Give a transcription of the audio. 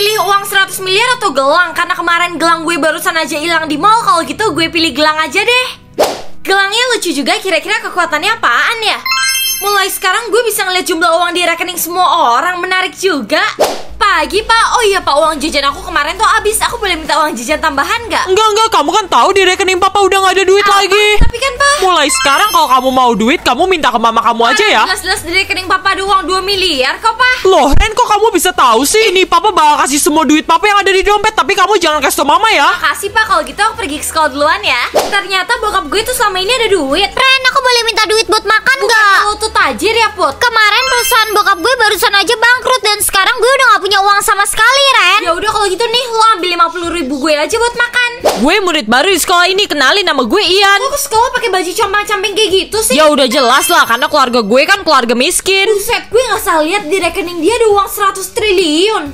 pilih uang 100 miliar atau gelang? Karena kemarin gelang gue barusan aja hilang di mall. Kalau gitu gue pilih gelang aja deh. Gelangnya lucu juga, kira-kira kekuatannya apaan ya? Mulai sekarang gue bisa ngeliat jumlah uang di rekening semua orang, menarik juga. Pagi pak, oh iya pak uang jajan aku kemarin tuh habis Aku boleh minta uang jajan tambahan nggak? Nggak nggak. kamu kan tahu di rekening papa udah nggak ada duit Apa? lagi Tapi kan pak Mulai sekarang kalau kamu mau duit, kamu minta ke mama kamu aja ya Jelas-jelas di rekening papa ada uang 2 miliar kok pak Loh Ren kok kamu bisa tahu sih? Ini papa bakal kasih semua duit papa yang ada di dompet Tapi kamu jangan kasih ke mama ya Kasih pak, kalau gitu aku pergi ke sekolah duluan ya Ternyata bokap gue tuh selama ini ada duit Ren, aku boleh minta duit buat makan nggak? Lo kamu tuh tajir ya Put perusahaan bokap gue barusan aja bangkrut dan sekarang gue udah gak punya uang sama sekali, Ren. Ya udah kalau gitu nih lo ambil lima puluh ribu gue aja buat makan. Gue murid baru di sekolah ini, kenalin nama gue Ian. Kok ke sekolah pakai baju compang-camping kayak gitu sih. Ya udah jelas lah karena keluarga gue kan keluarga miskin. Buset, gue gak salah lihat di rekening dia ada uang 100 triliun.